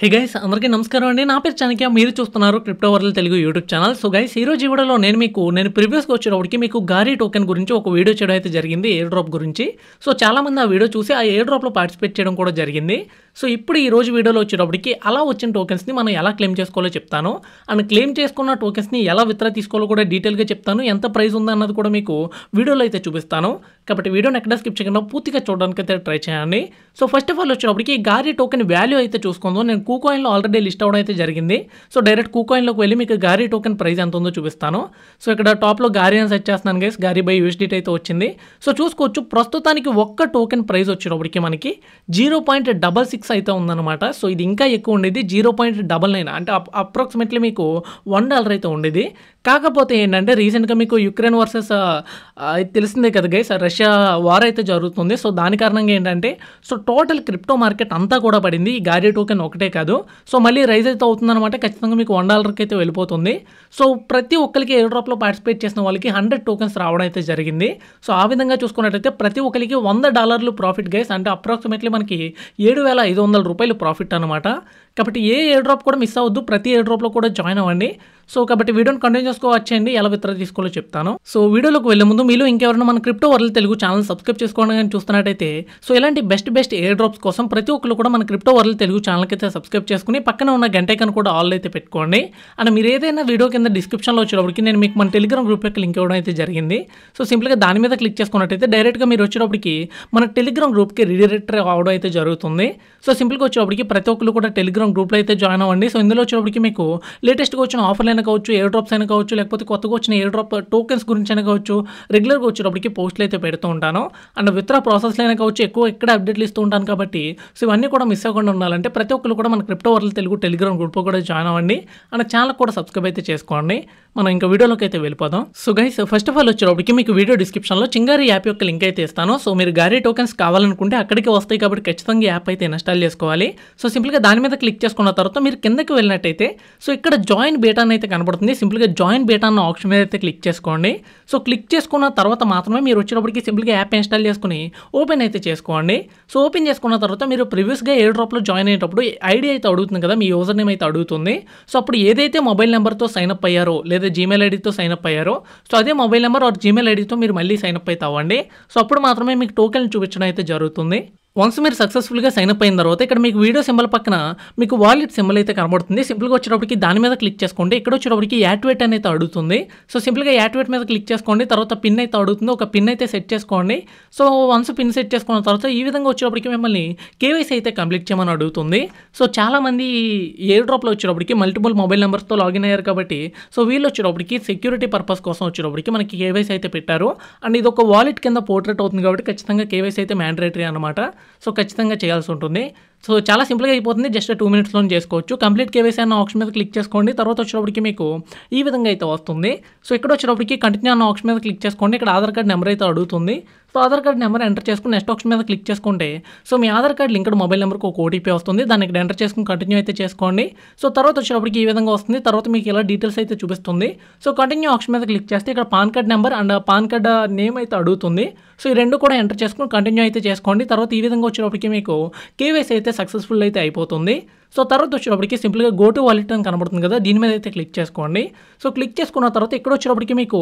hey guys అందరికీ నమస్కారం అండి నా పేరు చాణక్య మీరు చూస్తున్నారు Crypto World Telugu YouTube channel so guys ఈ రోజు వీడియోలో నేను మీకు నేను ప్రీవియస్గా వచ్చేటప్పటికి మీకు గారీ టోకెన్ గురించి ఒక వీడియో చేయడం అయితే జరిగింది ఎయిర్ డ్రాప్ గురించి సో చాలామంది ఆ వీడియో చూసి ఆ ఎయిర్ డ్రాప్లో పార్టిసిపేట్ చేయడం కూడా జరిగింది సో ఇప్పుడు ఈ రోజు వీడియోలో వచ్చేటప్పటికి అలా వచ్చిన టోకెన్స్ని మనం ఎలా క్లెయిమ్ చేసుకోవాలో చెప్తాను అండ్ క్లెయిమ్ చేసుకున్న టోకెన్స్ని ఎలా విత్డ్రా తీసుకోవాలో కూడా డీటెయిల్గా చెప్తాను ఎంత ప్రైస్ ఉందన్నది అన్నది కూడా మీకు వీడియోలో అయితే చూపిస్తాను కాబట్టి వీడియోని ఎక్కడ స్కిప్ చేయకుండా పూర్తిగా చూడడానికి అయితే ట్రై చేయండి సో ఫస్ట్ ఆఫ్ ఆల్ వచ్చేటప్పటికి గారీ టోకెన్ వాల్యూ అయితే చూసుకుందో నేను కూకాయిన్లో ఆల్రెడీ లిస్ట్ అవడం అయితే జరిగింది సో డైరెక్ట్ కూకాయిన్లోకి వెళ్ళి మీకు గారి టోకెన్ ప్రైస్ ఎంత ఉందో చూపిస్తాను సో ఇక్కడ టాప్లో గారీ అని సెట్ చేస్తున్నాను గైస్ గారి బై యూఎస్డిటీ అయితే వచ్చింది సో చూసుకోవచ్చు ప్రస్తుతానికి ఒక్క టోకెన్ ప్రైస్ వచ్చినప్పటికీ మనకి జీరో పాయింట్ డబల్ సిక్స్ అయితే ఉందన్నమాట సో ఇది ఇంకా ఎక్కువ ఉండేది జీరో పాయింట్ డబల్ నైన్ అంటే అప్రాక్సిమేట్లీ మీకు వన్ డాలర్ అయితే ఉండేది కాకపోతే ఏంటంటే రీసెంట్గా మీకు యుక్రెయిన్ వర్సెస్ తెలిసిందే కదా గైస్ రష్యా వార్ అయితే జరుగుతుంది సో దాని కారణంగా ఏంటంటే సో టోటల్ క్రిప్టో మార్కెట్ అంతా కూడా పడింది ఈ గారీ టోకెన్ ఒకటే కాదు సో మళ్ళీ రైజ్ అయితే అవుతుందన్నమాట ఖచ్చితంగా మీకు వన్ డాలర్కి అయితే వెళ్ళిపోతుంది సో ప్రతి ఒక్కరికి ఎయిర్ డ్రాప్లో పార్టిసిపేట్ చేసిన వాళ్ళకి హండ్రెడ్ టోకెన్స్ రావడం అయితే జరిగింది సో ఆ విధంగా చూసుకున్నట్టయితే ప్రతి ఒక్కరికి వంద డాలర్లు ప్రాఫిట్ గైస్ అంటే అప్రాక్సిమేట్లీ మనకి ఏడు వేల ఐదు వందల రూపాయలు ప్రాఫిట్ అనమాట కాబట్టి ఏ ఎయిర్ డ్రాప్ కూడా మిస్ అవ్వద్దు ప్రతి ఎయిర్ డ్రాప్లో కూడా జాయిన్ అవ్వండి సో కాబట్టి వీడియోని కంటిన్యూ అండి ఎలా విత్ర తీసుకోవాలో చెప్తాను సో వీడియోలోకి వెళ్ళే ముందు మీరు ఇంకెవరైనా మన Crypto World Telugu channel subscribe చేసుకోండి కానీ చూస్తున్నట్టయితే సో ఇలాంటి బెస్ట్ బెస్ట్ ఎయిర్ డ్రాప్స్ కోసం ప్రతి ఒక్కరు కూడా మన క్రిప్టో వరల్డ్ తెలుగు ఛానల్కి అయితే సబ్స్క్రైబ్ చేసుకుని పక్కన ఉన్న గంటైకన్ కూడా ఆల్ అయితే పెట్టుకోండి అండ్ మీరు ఏదైనా వీడియో కింద డిస్క్రిప్షన్లో వచ్చేటప్పటికి నేను మీకు మన టెలిగ్రామ్ గ్రూప్ యొక్క లింక్ ఇవ్వడం అయితే జరిగింది సో సింపుల్గా దాని మీద క్లిక్ చేసుకున్నట్టయితే డైరెక్ట్గా మీరు వచ్చేటప్పటికి మన టెలిగ్రామ్ గ్రూప్కి రీడైరెక్టర్ అవడం అయితే జరుగుతుంది సో సింపుల్గా వచ్చేటప్పటికి ప్రతి ఒక్కరు కూడా టెలిగ్రామ్ టెలిగ్రామ్ గ్రూప్లో అయితే జాయిన్ అవ్వండి సో ఇందులో వచ్చినప్పటికి మీకు లేటెస్ట్గా వచ్చిన ఆఫర్లు అయినా కావచ్చు ఎయిర్ డ్రాప్స్ అయినా కావచ్చు లేకపోతే కొత్తగా వచ్చిన ఎయిర్ డ్రాప్ టోకెన్స్ గురించి అయినా కావచ్చు రెగ్యులర్గా వచ్చేటప్పటికి పోస్టులు అయితే పెడుతూ ఉంటాను అండ్ విత్రా ప్రాసెస్లో అయినా కావచ్చు ఎక్కువ ఎక్కడ అప్డేట్లు ఇస్తూ ఉంటాను కాబట్టి సో ఇవన్నీ కూడా మిస్ అవ్వకుండా ఉండాలంటే ప్రతి ఒక్కరు కూడా మన క్రిప్టో వర్ల్డ్ తెలుగు టెలిగ్రామ్ గ్రూప్లో కూడా జాయిన్ అవ్వండి అండ్ ఛానల్ కూడా సబ్స్క్రైబ్ అయితే చేసుకోండి మనం ఇంకా వీడియోలోకి అయితే వెళ్ళిపోదాం so guys first of all వచ్చేటప్పటికి మీకు వీడియో డిస్క్రిప్షన్లో చింగారి యాప్ యొక్క లింక్ అయితే ఇస్తాను సో మీరు గారీ టోకెన్స్ కావాలనుకుంటే అక్కడికి వస్తాయి కాబట్టి ఖచ్చితంగా యాప్ అయితే ఇన్స్టాల్ చేసుకోవాలి సో సింపుల్గా దాని మీద క్లిక్ క్లిక్ చేసుకున్న తర్వాత మీరు కిందకి వెళ్ళినట్టయితే సో ఇక్కడ జాయిన్ బేటాన్ అయితే కనబడుతుంది సింపుల్గా జాయిన్ బేటా అన్న ఆప్షన్ మీద అయితే క్లిక్ చేసుకోండి సో క్లిక్ చేసుకున్న తర్వాత మాత్రమే మీరు వచ్చినప్పటికీ సింపుల్గా యాప్ ఇన్స్టాల్ చేసుకుని ఓపెన్ అయితే చేసుకోండి సో ఓపెన్ చేసుకున్న తర్వాత మీరు ప్రీవియస్గా ఎయిర్ డ్రాప్లో జాయిన్ అయ్యేటప్పుడు ఐడి అయితే అడుగుతుంది కదా మీ యూజర్ నేమ్ అయితే అడుగుతుంది సో అప్పుడు ఏదైతే మొబైల్ నెంబర్తో సైన్అప్ అయ్యారో లేదా జీమెయిల్ ఐడితో సైన్అప్ అయ్యారో సో అదే మొబైల్ నెంబర్ ఆర్ జీమెయిల్ ఐడితో మీరు మళ్ళీ సైన్అప్ అయితే అవ్వండి సో అప్పుడు మాత్రమే మీకు టోకెన్ చూపించడం అయితే జరుగుతుంది వన్స్ మీరు సక్సెస్ఫుల్గా సైన్ అప్ అయిన తర్వాత ఇక్కడ మీకు వీడియో సింబల్ పక్కన మీకు వాలెట్ సింబల్ అయితే కనబడుతుంది సింపుల్గా వచ్చేటప్పటికి దాని మీద క్లిక్ చేసుకోండి ఇక్కడ వచ్చేటప్పటికి యాక్టివేట్ అనేది అడుగుతుంది సో సింపుల్గా యాక్టివేట్ మీద క్లిక్ చేసుకోండి తర్వాత పిన్ అయితే అడుగుతుంది ఒక పిన్ అయితే సెట్ చేసుకోండి సో వన్స్ పిన్ సెట్ చేసుకున్న తర్వాత ఈ విధంగా వచ్చేటప్పటికి మిమ్మల్ని కేవైసీ అయితే కంప్లీట్ చేయమని అడుగుతుంది సో చాలామంది ఎయిర్ డ్రాప్లో వచ్చేటప్పటికి మల్టిపుల్ మొబైల్ నెంబర్స్తో లాగిన్ అయ్యారు కాబట్టి సో వీళ్ళు వచ్చేటప్పటికి సెక్యూరిటీ పర్పస్ కోసం వచ్చేటప్పటికి మనకి కేవైసీ అయితే పెట్టారు అండ్ ఇది ఒక వాలెట్ కింద పోర్ట్రేట్ అవుతుంది కాబట్టి ఖచ్చితంగా కేవైసీ అయితే మ్యాండరేటరీ అనమాట సో ఖచ్చితంగా చేయాల్సి ఉంటుంది సో చాలా సింపుల్గా అయిపోతుంది జస్ట్ టూ మినిట్స్లో చేసుకోవచ్చు కంప్లీట్ కేవైసీ అన్న ఆప్షన్ మీద క్లిక్ చేసుకోండి తర్వాత వచ్చేటప్పటికి మీకు ఈ విధంగా అయితే వస్తుంది సో ఇక్కడ వచ్చేటప్పటికి కంటిన్యూ అన్న ఆప్షన్ మీద క్లిక్ చేసుకోండి ఇక్కడ ఆధార్ కార్డ్ నెంబర్ అయితే అడుగుతుంది so Aadhaar card number enter చేసుకుని నెక్స్ట్ ఆప్షన్ మీద క్లిక్ చేసుకుంటే సో మీ ఆధార్ కార్డ్ లింక్డ్ మొబైల్ నెంబర్కి ఒక ఓటీపీ వస్తుంది దాన్ని ఇక్కడ ఎంటర్ చేసుకుని కంటిన్యూ అయితే చేసుకోండి సో తర్వాత వచ్చినప్పటికి ఈ విధంగా వస్తుంది తర్వాత మీకు ఇలా డీటెయిల్స్ అయితే చూపిస్తుంది సో కంటిన్యూ ఆప్షన్ మీద క్లిక్ చేస్తే ఇక్కడ PAN card number and PAN card name అయితే అడుగుతుంది సో ఈ రెండు కూడా ఎంటర్ చేసుకుని కంటిన్యూ అయితే చేసుకోండి తర్వాత ఈ విధంగా వచ్చేటప్పటికి మీకు కేవైసీ అయితే సక్సెస్ఫుల్ అయితే అయిపోతుంది సో తర్వాత వచ్చేటప్పటికి సింపుల్గా గో టు వాలెట్ అని కనబడుతుంది కదా దీని మీద అయితే క్లిక్ చేసుకోండి సో క్లిక్ చేసుకున్న తర్వాత ఇక్కడ వచ్చేటప్పటికి మీకు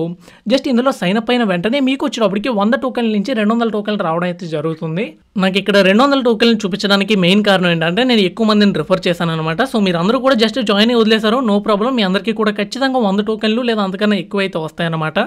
జస్ట్ ఇందులో సైన్ అప్ అయిన వెంటనే మీకు వచ్చేటప్పటికి వంద టోకెన్ల నుంచి రెండు వందల టోకెన్లు రావడం అయితే జరుగుతుంది నాకు ఇక్కడ రెండు వందల టోకెన్లు చూపించడానికి మెయిన్ కారణం ఏంటంటే నేను ఎక్కువ మందిని రిఫర్ చేశాను అనమాట సో మీరు అందరూ కూడా జస్ట్ జాయిన్ అయి వదిలేశారు నో ప్రాబ్లం మీ అందరికీ కూడా ఖచ్చితంగా వంద టోకెన్లు లేదా అంతకన్నా ఎక్కువ అయితే వస్తాయన్నమాట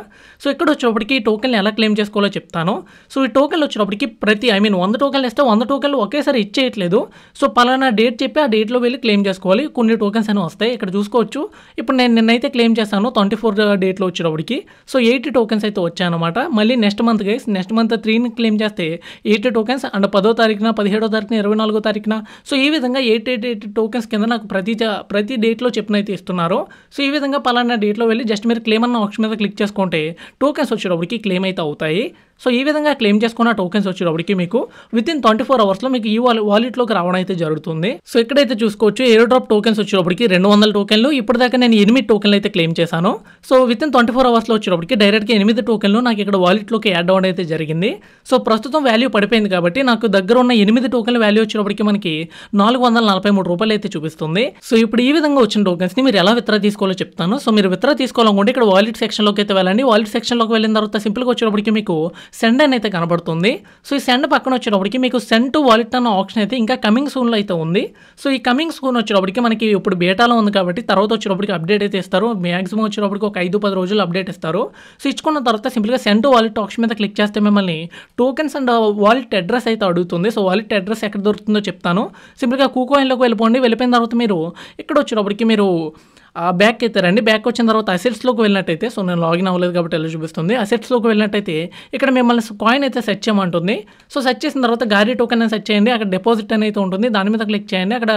సో ఇక్కడ వచ్చేటప్పటికి ఈ టోకెన్లు ఎలా క్లెయిమ్ చేసుకోవాలో చెప్తాను సో ఈ టోకెన్లు వచ్చేటప్పటికి ప్రతి ఐ మీన్ వంద టోకెన్లు ఇస్తే వంద టోకెన్లు ఒకేసారి ఇచ్చేయట్లేదు సో పలానా డేట్ చెప్పి ఆ డేట్ వీటిలో వెళ్ళి క్లెయిమ్ చేసుకోవాలి కొన్ని టోకెన్స్ అని వస్తాయి ఇక్కడ చూసుకోవచ్చు ఇప్పుడు నేను నిన్నైతే క్లెయిమ్ చేశాను ట్వంటీ ఫోర్ డేట్లో వచ్చేటప్పటికి సో ఎయిటీ టోకెన్స్ అయితే వచ్చాయన్నమాట మళ్ళీ next month guys next month త్రీని క్లెయిమ్ చేస్తే ఎయిటీ టోకెన్స్ అండ్ పదో తారీఖున పదిహేడో తారీఖున ఇరవై నాలుగో తారీఖున సో ఈ విధంగా ఎయిట్ ఎయిట్ ఎయిట్ టోకెన్స్ కింద నాకు ప్రతి ప్రతి డేట్లో అయితే ఇస్తున్నారు సో ఈ విధంగా పలానా డేట్లో వెళ్ళి జస్ట్ మీరు క్లెయిమ్ అన్న ఆప్షన్ మీద క్లిక్ చేసుకుంటే టోకెన్స్ వచ్చేటప్పటికి క్లెయిమ్ అయితే అవుతాయి సో ఈ విధంగా క్లెయిమ్ చేసుకున్న టోకెన్స్ వచ్చేటప్పటికి మీకు విత్ ఇన్ ట్వంటీ ఫోర్ అవర్స్లో మీకు ఈ లోకి రావడం అయితే జరుగుతుంది సో ఇక్కడైతే చూసుకోవచ్చు ఎయిర్ డ్రాప్ టోకెన్స్ వచ్చేటప్పటికి రెండు వందల టోకెన్లు ఇప్పటిదాకా నేను ఎనిమిది టోకెన్లు అయితే క్లెయిమ్ చేశాను so within twenty four లో వచ్చేటప్పటికి డైరెక్ట్గా ఎనిమిది టోకెన్లు నాకు ఇక్కడ లోకి యాడ్ అవ్వడం అయితే జరిగింది సో ప్రస్తుతం వాల్యూ పడిపోయింది కాబట్టి నాకు దగ్గర ఉన్న ఎనిమిది టోకెన్ల వాల్యూ వచ్చేటప్పటికి మనకి నాలుగు వందల నలభై మూడు రూపాయలు అయితే చూపిస్తుంది సో ఇప్పుడు ఈ విధంగా వచ్చిన టోకెన్స్ని మీరు ఎలా విత్రా తీసుకోవాలో చెప్తాను సో మీరు విత్రా తీసుకోవాలనుకుంటే ఇక్కడ వాలెట్ సెక్షన్లోకి అయితే వెళ్ళండి వాలెట్ సెక్షన్లోకి వెళ్ళిన తర్వాత సింపుల్గా వచ్చేటప్పటికి మీకు సెండ్ అని అయితే కనబడుతుంది సో ఈ సెండ్ పక్కన వచ్చేటప్పటికి మీకు సెండ్ టు వాలెట్ అన్న ఆప్షన్ అయితే ఇంకా కమింగ్ సూన్లో అయితే ఉంది సో ఈ కమింగ్ సూన్ వచ్చేటప్పటికి మనకి ఇప్పుడు బేటాలో ఉంది కాబట్టి తర్వాత వచ్చేటప్పటికి అప్డేట్ అయితే ఇస్తారు మ్యాక్సిమం వచ్చేటప్పటికి ఒక ఐదు పది రోజులు అప్డేట్ ఇస్తారు సో ఇచ్చుకున్న తర్వాత సింపుల్గా సెండ్ టు వాలెట్ ఆప్షన్ మీద క్లిక్ చేస్తే మిమ్మల్ని టోకెన్స్ అండ్ వాలెట్ అడ్రస్ అయితే అడుగుతుంది సో వాలెట్ అడ్రస్ ఎక్కడ దొరుకుతుందో చెప్తాను సింపుల్గా కూకోయిన్లోకి వెళ్ళిపోండి వెళ్ళిపోయిన తర్వాత మీరు ఇక్కడ వచ్చేటప్పటికి మీరు బ్యాక్ అవుతారండి బ్యాక్ వచ్చిన తర్వాత అసెట్స్లోకి వెళ్ళినట్టయితే సో నేను లాగిన్ అవ్వలేదు కాబట్టి ఎలా చూపిస్తుంది అసెట్స్లోకి వెళ్ళినట్టయితే ఇక్కడ మిమ్మల్ని కాయిన్ అయితే సెట్ చేయమంటుంది సో సెట్ చేసిన తర్వాత గారీ టోకెన్ అనేది సెట్ చేయండి అక్కడ డిపాజిట్ అనేది ఉంటుంది దాని మీద క్లిక్ చేయండి అక్కడ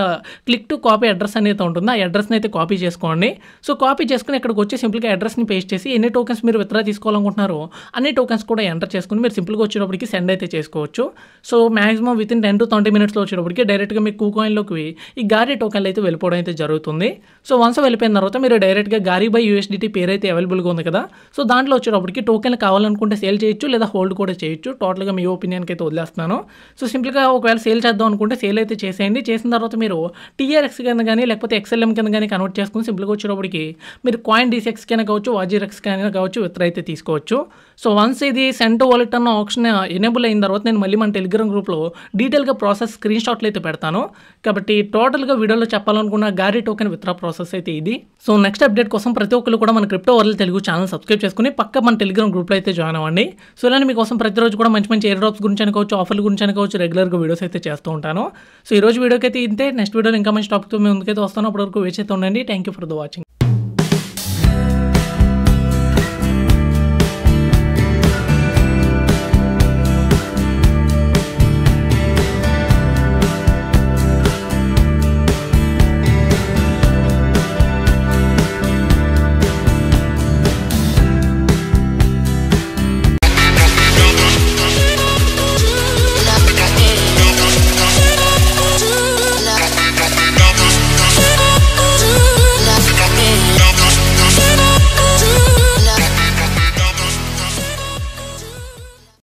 క్లిక్ టు కాపీ అడ్రస్ అనేది ఉంటుంది ఆ అడ్రస్ని అయితే కాపీ చేసుకోండి సో కాపీ చేసుకుని ఇక్కడికి వచ్చి సింపుల్గా అడ్రస్ని పేస్ట్ చేసి ఎన్ని టోకెన్స్ మీరు విత్డ్రా తీసుకోవాలనుకుంటున్నారో అన్ని టోకెన్స్ కూడా ఎంటర్ చేసుకుని మీరు సింపుల్గా వచ్చేటప్పటికి సెండ్ అయితే చేసుకోవచ్చు so maximum within ten to twenty మినిట్స్లో వచ్చేటప్పటికి డైరెక్ట్గా మీకు కూకాయిన్లోకి ఈ గారీ టోకెన్లు అయితే వెళ్ళిపోవడం అయితే జరుగుతుంది సో వన్స్ వెళ్ళిపోయిన అయిన తర్వాత మీరు డైరెక్ట్గా గారీ బై యూఎస్డిటీ పేరు అయితే అవైలబుల్గా ఉంది కదా సో దాంట్లో వచ్చేటప్పటికి టోకెన్లు కావాలనుకుంటే సేల్ చేయొచ్చు లేదా హోల్డ్ కూడా చేయొచ్చు టోటల్గా మీ ఒపీనియన్కి అయితే వదిలేస్తున్నాను సో సింపుల్గా ఒకవేళ సేల్ చేద్దాం అనుకుంటే సేల్ అయితే చేసేయండి చేసిన తర్వాత మీరు టీఆర్ఎక్స్ కింద కానీ లేకపోతే ఎక్స్ఎల్ఎం కింద కానీ కన్వర్ట్ చేసుకుని సింపుల్గా వచ్చేటప్పటికి మీరు కాయిన్ డీసెక్స్ కైనా కావచ్చు వాజీరెక్స్ కైనా కావచ్చు విత్ర అయితే తీసుకోవచ్చు సో వన్స్ ఇది సెంటో వాలెట్ అన్న ఆప్షన్ ఎనేబుల్ అయిన తర్వాత నేను మళ్ళీ మన టెలిగ్రామ్ గ్రూప్లో డీటెయిల్గా ప్రాసెస్ స్క్రీన్ షాట్లు అయితే పెడతాను కాబట్టి టోటల్గా వీడియోలో చెప్పాలనుకున్న గారీ టోకెన్ విత్రా ప్రాసెస్ అయితే ఇది ఉంది సో నెక్స్ట్ అప్డేట్ కోసం ప్రతి ఒక్కరు కూడా మన Crypto World Telugu channel subscribe చేసుకుని పక్క మన టెలిగ్రామ్ గ్రూప్లో అయితే జాయిన్ అవ్వండి సో ఇలానే మీకోసం ప్రతిరోజు కూడా మంచి మంచి ఎయిర్ డ్రాప్స్ గురించి అనుకోవచ్చు ఆఫర్ల గురించి అనుకోవచ్చు రెగ్యులర్గా వీడియోస్ అయితే చేస్తూ ఉంటాను సో ఈ రోజు వీడియోకి అయితే ఇంతే నెక్స్ట్ వీడియోలో ఇంకా మంచి టాపిక్తో మేము ముందుకైతే వస్తాను అప్పటివరకు వేచి అయితే ఉండండి thank you for the watching